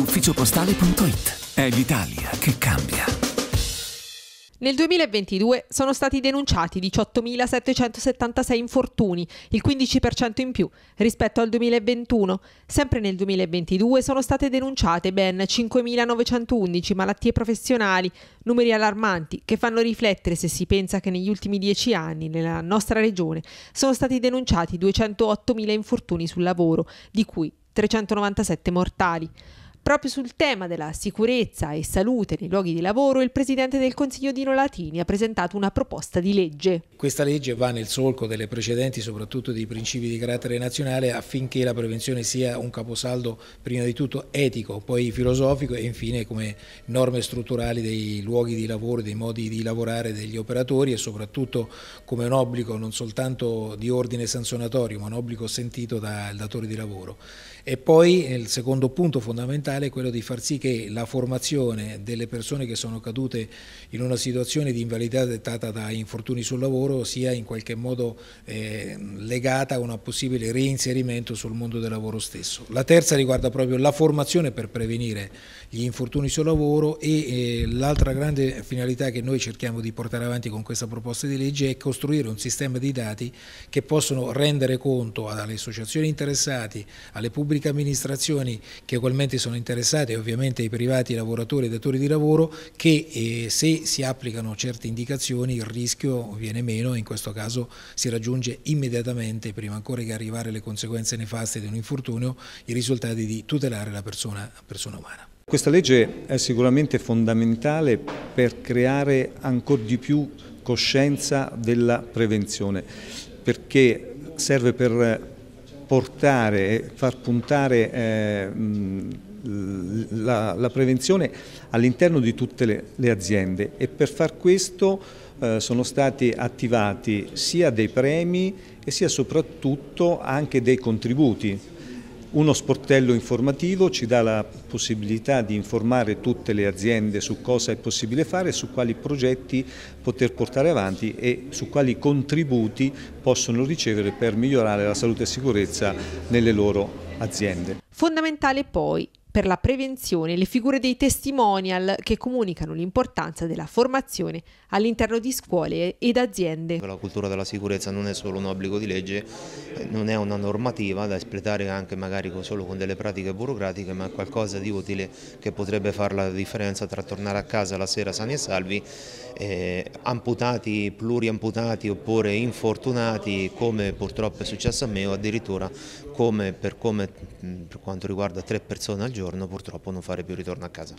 ufficiopostale.it. È l'Italia che cambia. Nel 2022 sono stati denunciati 18.776 infortuni, il 15% in più rispetto al 2021. Sempre nel 2022 sono state denunciate ben 5.911 malattie professionali, numeri allarmanti che fanno riflettere se si pensa che negli ultimi dieci anni nella nostra regione sono stati denunciati 208.000 infortuni sul lavoro, di cui 397 mortali. Proprio sul tema della sicurezza e salute nei luoghi di lavoro, il presidente del Consiglio Dino Latini ha presentato una proposta di legge. Questa legge va nel solco delle precedenti, soprattutto dei principi di carattere nazionale, affinché la prevenzione sia un caposaldo prima di tutto etico, poi filosofico e infine come norme strutturali dei luoghi di lavoro, dei modi di lavorare degli operatori e soprattutto come un obbligo non soltanto di ordine sanzionatorio, ma un obbligo sentito dal datore di lavoro. E poi il secondo punto fondamentale fondamentale è quello di far sì che la formazione delle persone che sono cadute in una situazione di invalidità dettata da infortuni sul lavoro sia in qualche modo eh, legata a un possibile reinserimento sul mondo del lavoro stesso. La terza riguarda proprio la formazione per prevenire gli infortuni sul lavoro e eh, l'altra grande finalità che noi cerchiamo di portare avanti con questa proposta di legge è costruire un sistema di dati che possono rendere conto alle associazioni interessate, alle pubbliche amministrazioni che ugualmente sono interessate e ovviamente ai privati lavoratori e datori di lavoro che eh, se si applicano certe indicazioni il rischio viene meno e in questo caso si raggiunge immediatamente prima ancora che arrivare le conseguenze nefaste di un infortunio i risultati di tutelare la persona, la persona umana. Questa legge è sicuramente fondamentale per creare ancora di più coscienza della prevenzione, perché serve per portare e far puntare eh, la, la, prevenzione all'interno di tutte le, le, aziende e per far questo eh, sono stati attivati sia dei premi e sia soprattutto anche dei contributi uno sportello informativo ci dà la possibilità di informare tutte le aziende su cosa è possibile fare, su quali progetti poter portare avanti e su quali contributi possono ricevere per migliorare la salute e sicurezza nelle loro aziende. Fondamentale poi per la prevenzione le figure dei testimonial che comunicano l'importanza della formazione all'interno di scuole ed aziende. La cultura della sicurezza non è solo un obbligo di legge, non è una normativa da espletare anche magari solo con delle pratiche burocratiche, ma è qualcosa di utile che potrebbe fare la differenza tra tornare a casa la sera sani e salvi, eh, amputati, pluriamputati oppure infortunati come purtroppo è successo a me o addirittura come per, come, per quanto riguarda tre persone al giorno giorno purtroppo non fare più ritorno a casa.